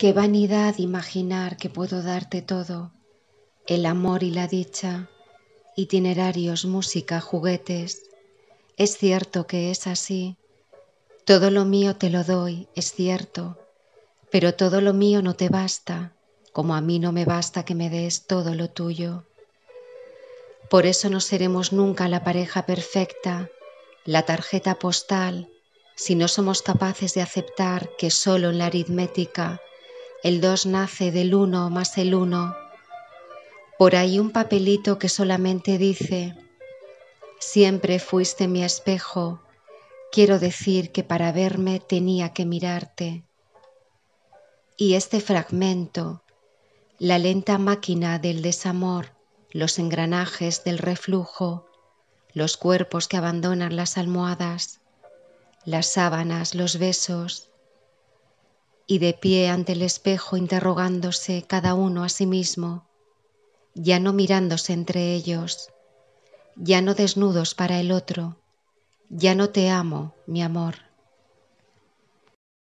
Qué vanidad imaginar que puedo darte todo, el amor y la dicha, itinerarios, música, juguetes. Es cierto que es así. Todo lo mío te lo doy, es cierto, pero todo lo mío no te basta, como a mí no me basta que me des todo lo tuyo. Por eso no seremos nunca la pareja perfecta, la tarjeta postal, si no somos capaces de aceptar que solo en la aritmética el 2 nace del uno más el 1. Por ahí un papelito que solamente dice, siempre fuiste mi espejo, quiero decir que para verme tenía que mirarte. Y este fragmento, la lenta máquina del desamor, los engranajes del reflujo, los cuerpos que abandonan las almohadas, las sábanas, los besos, y de pie ante el espejo interrogándose cada uno a sí mismo, ya no mirándose entre ellos, ya no desnudos para el otro, ya no te amo, mi amor.